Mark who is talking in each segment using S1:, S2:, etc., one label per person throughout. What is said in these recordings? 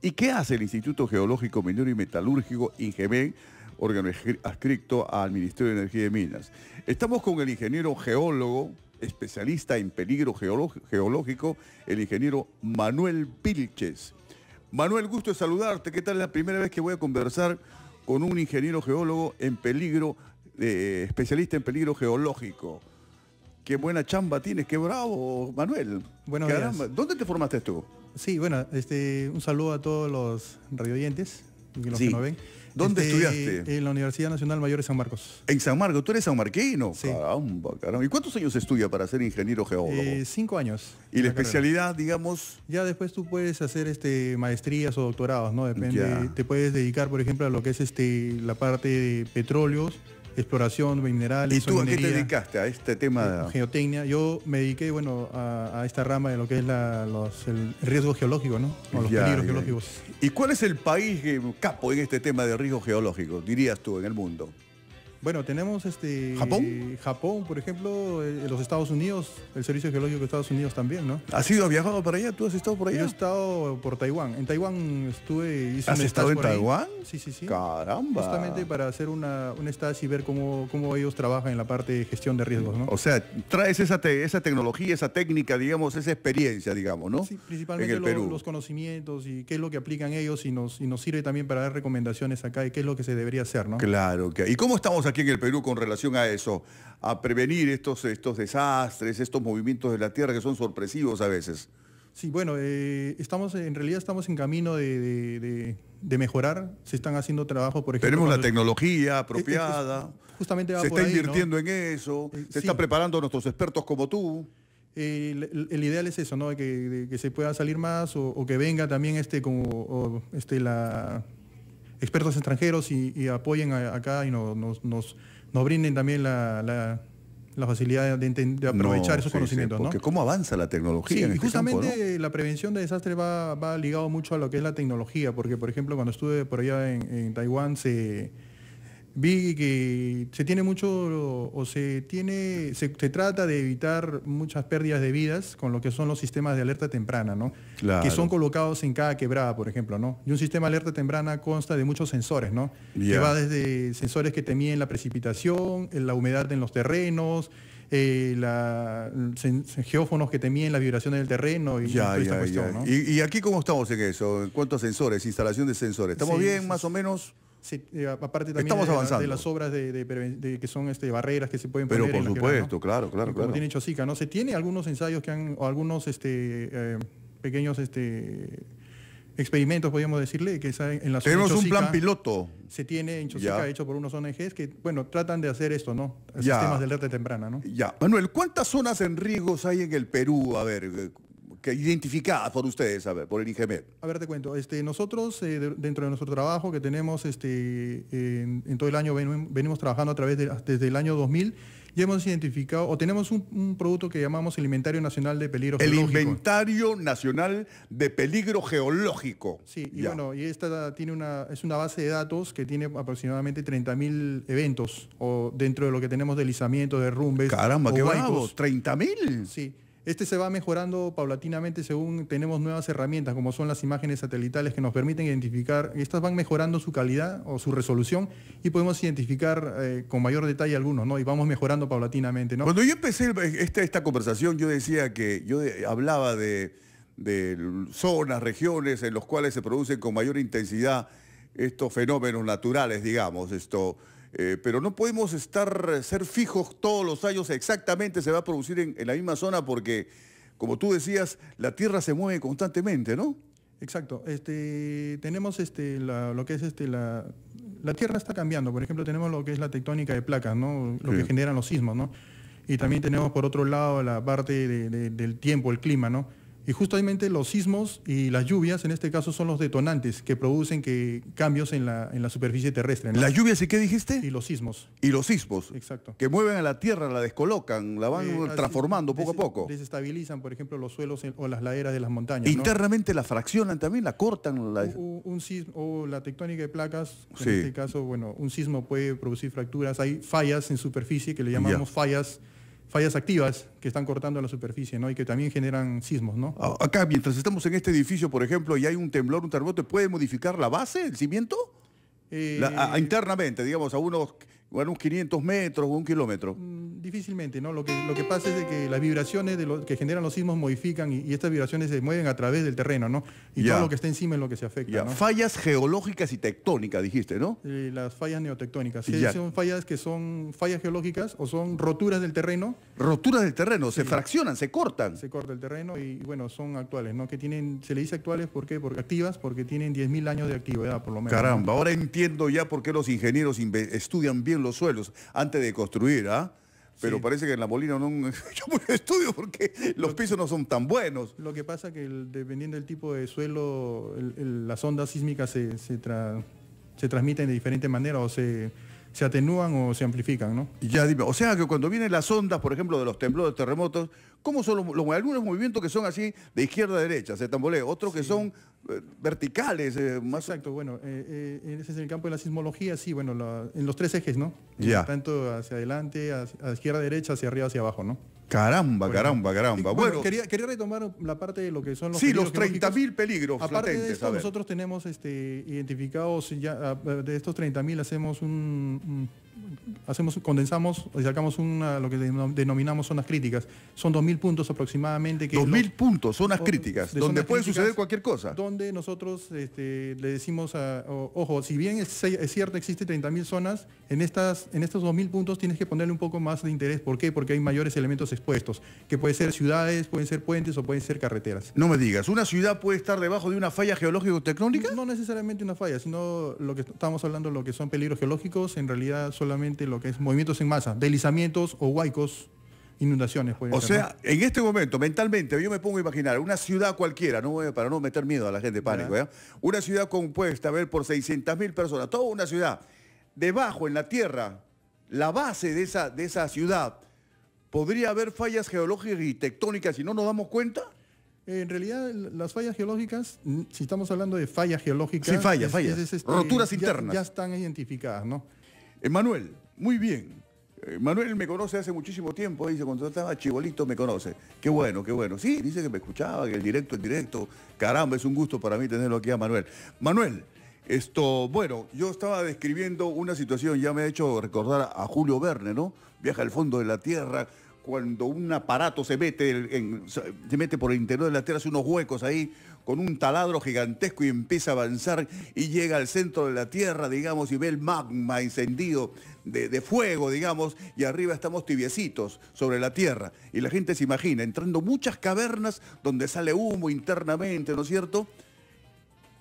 S1: ¿Y qué hace el Instituto Geológico Minero y Metalúrgico, INGEMEN, órgano adscrito al Ministerio de Energía y Minas? Estamos con el ingeniero geólogo, especialista en peligro geológico, el ingeniero Manuel Pilches. Manuel, gusto de saludarte. ¿Qué tal? Es la primera vez que voy a conversar con un ingeniero geólogo en peligro, eh, especialista en peligro geológico. Qué buena chamba tienes, qué bravo, Manuel. Buenos días. ¿Dónde te formaste tú?
S2: Sí, bueno, este, un saludo a todos los radioyentes, los que nos ven. ¿Dónde este, estudiaste? En la Universidad Nacional Mayor de San Marcos.
S1: En San Marcos, tú eres sanmarquino. Sí. ¿Y cuántos años estudia para ser ingeniero geólogo? Eh,
S2: cinco años.
S1: ¿Y la, especialidad, digamos?
S2: Ya después tú puedes hacer este, maestrías o doctorados, ¿no? Depende. Te puedes dedicar, por ejemplo, a lo que es este, la parte de petróleos exploración minerales. ¿Y tú a qué te
S1: dedicaste a este tema? Eh,
S2: geotecnia. Yo me dediqué, bueno, a, esta rama de lo que es el riesgo geológico, ¿no? los peligros geológicos.
S1: ¿Y cuál es el país eh, capo en este tema de riesgo geológico, dirías tú, en el mundo?
S2: Bueno, tenemos este Japón, Japón, por ejemplo, eh, los Estados Unidos, el Servicio Geológico de Estados Unidos también, ¿no? ¿Has ido viajado para allá? ¿Tú has estado por allá? Yo he estado por Taiwán. En Taiwán estuve hice ¿Has estado en Taiwán?
S1: Sí, sí, sí. Caramba. Justamente
S2: para hacer una un stage y ver cómo, ellos trabajan en la parte de gestión de riesgos, ¿no? O sea,
S1: traes esa esa tecnología, esa técnica, digamos, esa experiencia, digamos, ¿no? Sí, principalmente Los,
S2: conocimientos y qué es lo que aplican ellos y nos y nos sirve también para dar recomendaciones acá y qué es lo que se debería hacer, ¿no?
S1: Claro, que. ¿Y cómo estamos aquí en el Perú con relación a eso, a prevenir estos, estos desastres, estos movimientos de la tierra que son sorpresivos a veces?
S2: Sí, bueno, eh, estamos, en realidad estamos en camino de, mejorar. Se están haciendo trabajos, por ejemplo. Tenemos la tecnología apropiada.
S1: justamente se está invirtiendo en eso. Eh, se están está preparando nuestros expertos como tú.
S2: Eh, el, ideal es eso, ¿no? Que, se pueda salir más o, que venga también este como este la expertos extranjeros y, apoyen acá y nos, nos, nos, brinden también la, la, facilidad de, aprovechar esos conocimientos. porque
S1: cómo avanza la tecnología. y este justamente
S2: la prevención de desastres va, va ligado mucho a lo que es la tecnología, porque por ejemplo cuando estuve por allá en Taiwán se vi que se tiene mucho o se tiene se, trata de evitar muchas pérdidas de vidas con lo que son los sistemas de alerta temprana, ¿no? Que son colocados en cada quebrada, por ejemplo, ¿no? Y un sistema de alerta temprana consta de muchos sensores, ¿no? Que va desde sensores que te miden la precipitación, eh, la humedad en los terrenos, eh, la, geófonos que temían la vibración del terreno y esta cuestión, ¿no?
S1: ¿Y, aquí cómo estamos en eso? ¿Cuántos sensores, instalación de sensores? ¿Estamos bien,
S2: más o menos? Eh, aparte también de, las obras de, que son este, barreras que se pueden poner. Pero por supuesto,
S1: claro, claro, claro. tiene
S2: Chosica, ¿no? Se tiene algunos ensayos que han, o algunos este, eh, pequeños este, experimentos, podríamos decirle, que en la zona Tenemos un plan
S1: piloto. Se
S2: tiene en Chosica, hecho por unos ONGs, que, bueno, tratan de hacer esto, ¿no? Sistemas de alerta temprana, ¿no?
S1: Ya. Manuel, ¿cuántas zonas en riesgos hay en el Perú? A ver, eh, que identificadas por ustedes, a por el IGMED?
S2: A ver, te cuento. Este, nosotros, eh, dentro de nuestro trabajo que tenemos este, en, todo el año, venimos trabajando a través desde el año 2000, ya hemos identificado, o tenemos un, producto que llamamos el
S1: Inventario Nacional de Peligro Geológico. El Inventario Nacional de Peligro Geológico. Sí, y bueno,
S2: y esta tiene una, es una base de datos que tiene aproximadamente 30.000 eventos, o dentro de lo que tenemos deslizamientos, derrumbes. Caramba, qué bravos, 30.000. Sí. Este se va mejorando paulatinamente según tenemos nuevas herramientas, como son las imágenes satelitales que nos permiten identificar, estas van mejorando su calidad o su resolución y podemos identificar eh, con mayor detalle algunos, ¿no? Y vamos mejorando paulatinamente, ¿no? Cuando
S1: yo empecé este, esta, conversación, yo decía que yo hablaba de, de zonas, regiones en los cuales se producen con mayor intensidad estos fenómenos naturales, digamos, esto eh, pero no podemos estar, eh, ser fijos todos los años exactamente se va a producir en, la misma zona porque, como tú decías, la tierra se mueve constantemente, ¿no? Exacto.
S2: Este, tenemos este, lo que es este, la, la, tierra está cambiando. Por ejemplo, tenemos lo que es la tectónica de placas, ¿no? Lo que generan los sismos, ¿no? Y también tenemos por otro lado la parte del tiempo, el clima, ¿no? Y justamente los sismos y las lluvias, en este caso, son los detonantes que producen que cambios en la, superficie terrestre. ¿Las lluvias y qué dijiste? Y los sismos.
S1: Y los sismos. Exacto. Que mueven a la tierra, la descolocan, la van eh, transformando poco a poco.
S2: Desestabilizan, por ejemplo, los suelos o las laderas de las montañas. Internamente
S1: la fraccionan también, la cortan. O,
S2: un sismo, o la tectónica de placas, en este caso, bueno, un sismo puede producir fracturas. Hay fallas en superficie que le llamamos fallas fallas activas que están cortando la superficie, ¿no? Y que también generan sismos, ¿no?
S1: Ah, acá, mientras estamos en este edificio, por ejemplo, y hay un temblor, un terremoto, ¿puede modificar la base, el cimiento? Eh, internamente, digamos, a unos bueno, unos 500 metros o un kilómetro. Mm,
S2: difícilmente, ¿no? Lo que, lo que pasa es de que las vibraciones de lo, que generan los sismos modifican y, estas vibraciones se mueven a través del terreno, ¿no? Y todo lo que está encima es lo que se afecta.
S1: Fallas geológicas y tectónicas, dijiste, ¿no?
S2: Eh, las fallas neotectónicas. Ya. Son fallas que son fallas geológicas o son roturas del terreno. Roturas del terreno, se fraccionan, se cortan. Se corta el terreno y, bueno, son actuales, ¿no? Que tienen, se le dice actuales, ¿por qué? Porque activas, porque tienen 10.000 años de actividad, por lo menos. Caramba, ahora
S1: entiendo ya por qué los ingenieros estudian bien los suelos antes de construir, ¿ah? Pero parece que en la Molina no yo
S2: estudio porque los pisos no son
S1: tan buenos.
S2: Lo que pasa que dependiendo del tipo de suelo, las ondas sísmicas se, se, se transmiten de diferente manera o se se atenúan o se amplifican, ¿no?
S1: Ya dime, o sea que cuando vienen las ondas, por ejemplo, de los temblores, terremotos, ¿cómo son los, algunos movimientos que son así de izquierda a derecha, se tambolean, otros que son eh, verticales? Eh, más... Exacto, bueno, eh, ese es el campo de la sismología,
S2: sí, bueno, en los tres
S1: ejes, ¿no? Ya.
S2: Tanto hacia adelante, a izquierda, derecha, hacia arriba, hacia abajo, ¿no? Caramba, caramba, caramba. Bueno, quería, retomar la parte de lo que son los Sí, los 30.000 peligros Aparte de esto, nosotros tenemos este, identificados ah, de estos 30.000 hacemos un hacemos, condensamos sacamos una, lo que denominamos zonas críticas. Son 2.000 puntos aproximadamente. Que 2.000 puntos, zonas críticas, donde puede suceder cualquier cosa. Donde nosotros este, le decimos, ojo, si bien es, cierto cierto existe 30.000 zonas, en, estas, en estos 2.000 puntos tienes que ponerle un poco más de interés. ¿Por qué? Porque hay mayores elementos expuestos, que pueden ser ciudades, pueden ser puentes o pueden ser carreteras. No me digas, ¿una ciudad puede estar debajo de una falla geológico tecnónica No necesariamente una falla, sino lo que estamos hablando, lo que son peligros geológicos, en realidad solamente lo que es movimientos en masa, deslizamientos o huaicos, inundaciones. o sea,
S1: en este momento, mentalmente, yo me pongo a imaginar una ciudad cualquiera, no para no meter miedo a la gente, pánico, ¿eh? una ciudad compuesta, a ver, por 600.000 personas, toda una ciudad, debajo en la tierra, la base de esa, de esa ciudad, ¿podría haber fallas geológicas y tectónicas si no nos damos cuenta? Eh, en realidad, las fallas geológicas,
S2: mm, si estamos hablando de fallas geológicas... Sí, fallas, fallas. Este, roturas internas. Ya
S1: están identificadas, ¿no? Emanuel, muy bien. Eh, Manuel me conoce hace muchísimo tiempo, dice, cuando estaba chibolito me conoce. Qué bueno, qué bueno. Sí, dice que me escuchaba, que el directo, el directo. Caramba, es un gusto para mí tenerlo aquí a Manuel. Manuel, esto, bueno, yo estaba describiendo una situación, ya me ha hecho recordar a Julio Verne, ¿no? Viaja al fondo de la Tierra, cuando un aparato se mete, se mete por el interior de la tierra, hace unos huecos ahí con un taladro gigantesco y empieza a avanzar y llega al centro de la tierra, digamos, y ve el magma encendido de, fuego, digamos, y arriba estamos tibiecitos sobre la tierra. Y la gente se imagina, entrando muchas cavernas donde sale humo internamente, ¿no es cierto?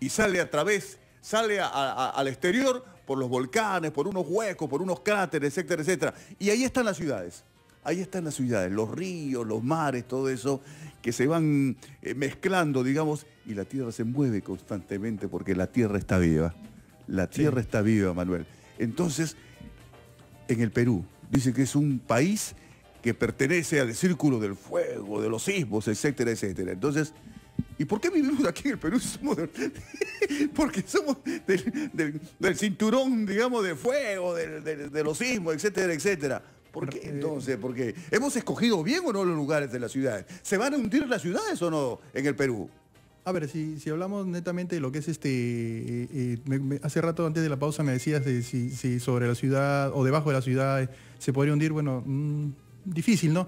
S1: Y sale a través, sale al exterior por los volcanes, por unos huecos, por unos cráteres, etcétera, etcétera. Y ahí están las ciudades. Ahí están las ciudades, los ríos, los mares, todo eso, que se van eh, mezclando, digamos, y la tierra se mueve constantemente porque la tierra está viva. La tierra está viva, Manuel. Entonces, en el Perú, dice que es un país que pertenece al círculo del fuego, de los sismos, etcétera, etcétera. Entonces, ¿Y por qué vivimos aquí en el Perú? porque somos del, del, cinturón, digamos, de fuego, de los sismos, etcétera, etcétera. ¿Por qué entonces? Porque hemos escogido bien o no los lugares de las ciudades. ¿Se van a hundir las ciudades o no en el Perú?
S2: A ver, si, si hablamos netamente de lo que es este, eh, eh, hace rato antes de la pausa me decías si, sobre la ciudad o debajo de la ciudad se podría hundir, bueno, mm, difícil, ¿no?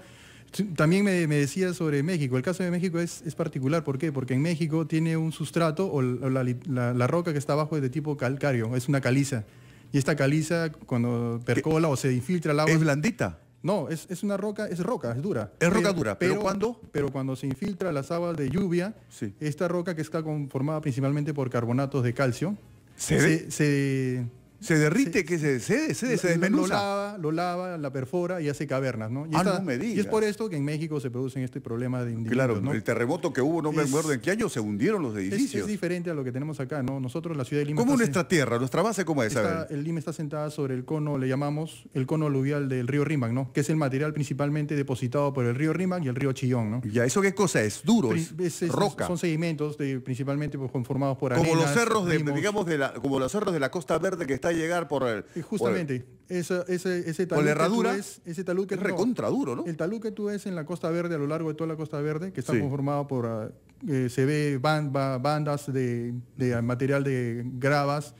S2: También me, me decías sobre México, el caso de México es, particular, ¿por qué? Porque en México tiene un sustrato o la, la roca que está abajo es de tipo calcario, es una caliza. Y esta caliza, cuando percola o se infiltra el agua... ¿Es blandita? No, es, una roca, es roca, es dura. Es roca dura, pero, cuando Pero cuando se infiltra las aguas de lluvia, esta roca que está conformada principalmente por carbonatos de calcio, ¿Se, se ¿Se derrite? que ¿Qué se cede? ¿Se, se desmenuza? Lo lava, lo lava, la perfora y hace cavernas, ¿no? Y, ah, me y es por esto que en México se producen este problema de individuos. Claro, el
S1: terremoto que hubo, no me acuerdo en qué año, se hundieron los edificios. Es,
S2: diferente a lo que tenemos acá, ¿no? Nosotros, la ciudad de Lima... ¿Cómo
S1: nuestra tierra? ¿Nuestra base cómo es? Está,
S2: el Lima está sentada sobre el cono, le llamamos el cono aluvial del río Rímac, ¿no? Que es el material principalmente depositado por el río Rímac y el río Chillón, ¿no?
S1: Ya, ¿eso qué cosa es? ¿Duro? es, roca? Son
S2: sedimentos principalmente pues, conformados por arenas, Como los cerros, de,
S1: digamos, de la, como los cerros de la Costa Verde que está llegar por el. Y justamente,
S2: ese, talud. Que ese talud que es duro, ¿no? El talud que tú ves en la Costa Verde, a lo largo de toda la Costa Verde, que está conformado por. Ah, eh, se ve bandas de, de material de gravas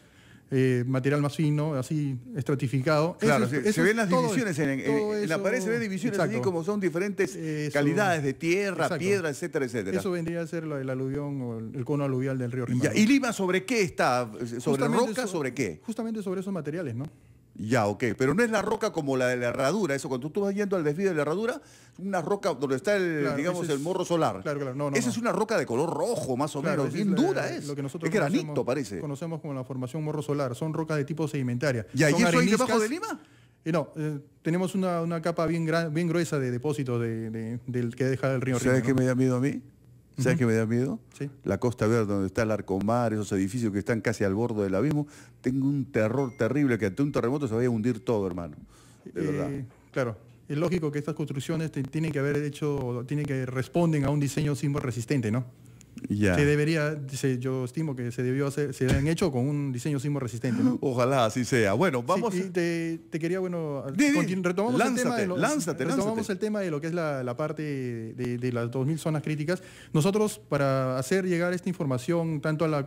S2: eh, material más fino, así estratificado. Claro, se, ven las divisiones, en, eh, la pared se ven divisiones así como
S1: son diferentes calidades de tierra, piedra, etcétera, etcétera. Eso
S2: vendría a ser el, aluvión o el, cono aluvial del río ¿Y Lima
S1: sobre qué está? ¿Sobre roca? ¿Sobre qué?
S2: Justamente sobre esos materiales, ¿no?
S1: Ya, ok, pero no es la roca como la de la herradura, eso cuando tú vas yendo al desvío de la herradura, una roca donde está el, digamos, el morro solar. Esa es una roca de color rojo, más o menos, bien dura es. Lo que nosotros es granito,
S2: parece. Conocemos como la formación morro solar, son rocas de tipo sedimentaria. ¿Y eso hay debajo de Lima? Eh, no, eh, tenemos una, capa bien, bien gruesa de depósito de, de, del que deja el río. ¿Sabes qué me
S1: da miedo a mí? ¿Sabes qué me da miedo? Sí. La Costa Verde, donde está el Arcomar, esos edificios que están casi al borde del abismo. Tengo un terror terrible que ante un terremoto se vaya a hundir todo, hermano. De eh, verdad. Claro.
S2: Es lógico que estas construcciones tienen que haber hecho, tienen que responden a un diseño símbolo resistente, ¿no? Se debería, yo estimo que se debió hacer, se han hecho con un diseño sismo resistente.
S1: Ojalá así sea. Bueno, vamos.
S2: Sí, te, quería, bueno, retomamos, el, tema de lo, retomamos el tema de lo que es la, parte de, de, las 2.000 zonas críticas. Nosotros, para hacer llegar esta información tanto a la,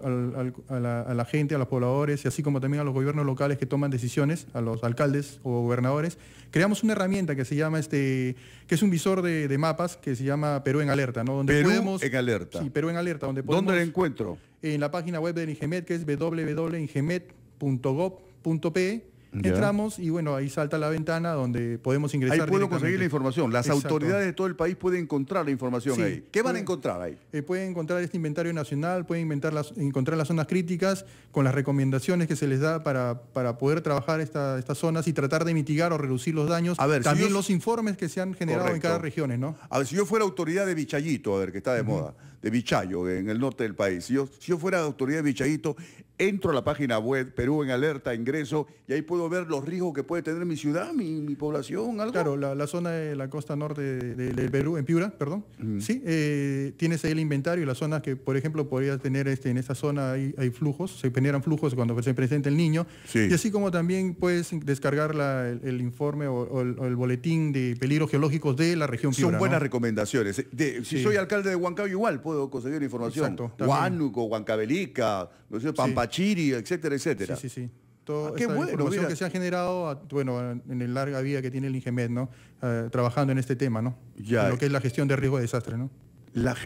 S2: a la, gente, a los pobladores, y así como también a los gobiernos locales que toman decisiones, a los alcaldes o gobernadores, creamos una herramienta que se llama este, que es un visor de, mapas que se llama Perú en Alerta, ¿no? Donde Perú en Alerta. Sí, Perú en Alerta, donde ¿Dónde lo encuentro? En la página web del Ingemet, que es www.ingemet.gov.pe Entramos y bueno, ahí salta la ventana donde podemos ingresar. Ahí puedo conseguir la información. Las autoridades
S1: de todo el país pueden encontrar la información ahí. ¿Qué van a encontrar ahí?
S2: Eh, pueden encontrar este inventario nacional, pueden encontrar las zonas críticas con las recomendaciones que se les da para, para poder trabajar estas zonas y tratar de mitigar o reducir los daños. También los
S1: informes que se han generado en cada región, ¿no? A ver, si yo fuera autoridad de Vichayito, a ver, que está de moda, de Vichayo, en el norte del país, si yo, si yo fuera autoridad de Vichayito, entro a la página web Perú en Alerta, ingreso, y ahí puedo ver los riesgos que puede tener mi ciudad,
S2: mi, población, algo. Claro, la, zona de la costa norte de, Perú, en Piura, perdón, sí, eh, tienes ahí el inventario, y las zonas que, por ejemplo, podría tener este, en esa zona hay, hay flujos, se generan flujos cuando se presenta el niño, y así como también puedes descargar el, informe o, el, boletín de peligros geológicos de la región Piura. Son buenas
S1: recomendaciones. Eh, si soy
S2: alcalde de Huancayo, igual puedo conseguir información. Exacto,
S1: Huánuco, Huancabelica, no Pampa Chiri, etcétera, etcétera. Sí, sí, sí.
S2: Ah, qué bueno, información que se ha generado, ah, bueno, en el larga vida que tiene el Ingemed, ¿no? Ah, trabajando en este tema, ¿no? Ya. lo que es la gestión de riesgo de desastre,
S1: ¿no? La,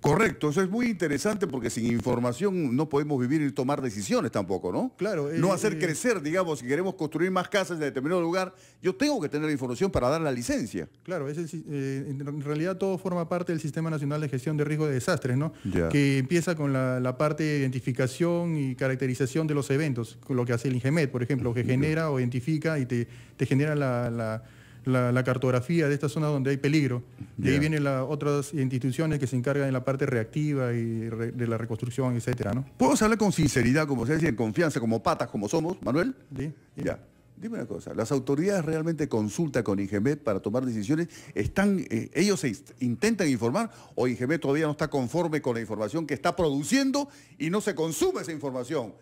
S1: Correcto, eso es muy interesante porque sin información no podemos vivir y tomar decisiones tampoco, ¿no? Claro. no eh, hacer eh, crecer, digamos, si queremos construir más casas en determinado lugar, yo tengo que tener la información para dar la licencia.
S2: Claro, es eh, en realidad todo forma parte del Sistema Nacional de Gestión de Riesgo de Desastres, ¿no? Que empieza con la, parte de identificación y caracterización de los eventos, lo que hace el INGEMET, por ejemplo, que genera o identifica y te, genera la la, cartografía de esta zona donde hay peligro. De ahí vienen las otras instituciones que se encargan de la parte reactiva y de la reconstrucción, etcétera, ¿no?
S1: ¿Puedo hablar con sinceridad, como se dice, en confianza, como patas, como somos, Manuel? Sí. Ya. Dime una cosa, ¿las autoridades realmente consultan con Ingemet para tomar decisiones? ¿Están, eh, ¿Ellos intentan informar o Ingemet todavía no está conforme con la información que está produciendo y no se consume esa información?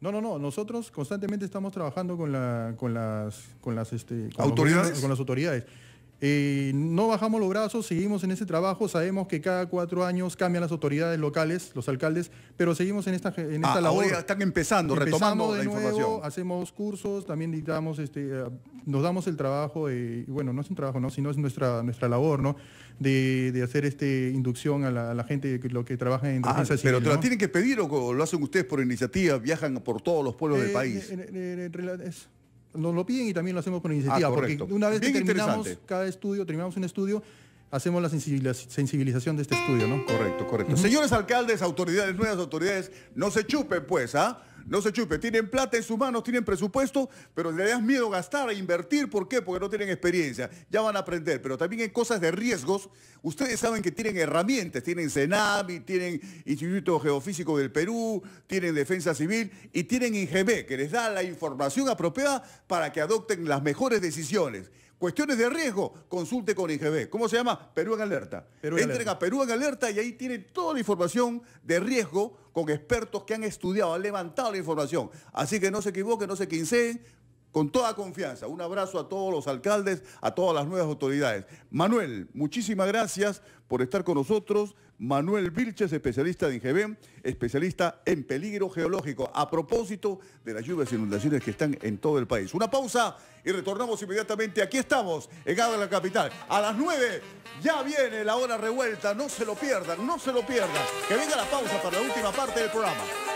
S2: No, no, no. Nosotros constantemente estamos trabajando con, este, con las autoridades. Eh, no bajamos los brazos, seguimos en ese trabajo, sabemos que cada cuatro años cambian las autoridades locales, los alcaldes, pero seguimos en esta, en esta ah, labor. están
S1: empezando, retomando la información.
S2: Hacemos cursos, también dictamos este, eh, nos damos el trabajo, bueno, no es un trabajo, ¿no? sino es nuestra, nuestra labor, ¿no? De, hacer este, inducción a la, gente que, lo que trabaja en ah, defensa ah, Pero te la tienen
S1: que pedir o lo hacen ustedes por iniciativa, viajan por todos los pueblos del eh, país
S2: nos lo piden y también lo hacemos por
S1: ah, iniciativa, porque una vez que terminamos
S2: cada estudio, terminamos un estudio, hacemos la sensibilización de este estudio, ¿no? Correcto, correcto. Señores
S1: alcaldes, autoridades, nuevas autoridades, no se chupen, pues, ¿ah? No se chupe, tienen plata en sus manos, tienen presupuesto, pero le das miedo gastar, e invertir. ¿Por qué? Porque no tienen experiencia. Ya van a aprender, pero también en cosas de riesgos. Ustedes saben que tienen herramientas, tienen CENAMI, tienen Instituto Geofísico del Perú, tienen Defensa Civil y tienen IGB, que les da la información apropiada para que adopten las mejores decisiones. Cuestiones de riesgo, consulte con IGB. ¿Cómo se llama? Perú en Alerta. Entrega Perú en Alerta y ahí tiene toda la información de riesgo con expertos que han estudiado, han levantado la información. Así que no se equivoquen, no se quinceen, con toda confianza. Un abrazo a todos los alcaldes, a todas las nuevas autoridades. Manuel, muchísimas gracias por estar con nosotros. Manuel Vilches, especialista de Ingevén, especialista en peligro geológico, a propósito de las lluvias e inundaciones que están en todo el país. Una pausa y retornamos inmediatamente. Aquí estamos, en de la Capital. A las 9 ya viene la hora revuelta. No se lo pierdan, no se lo pierdan. Que venga la pausa para la última parte del programa.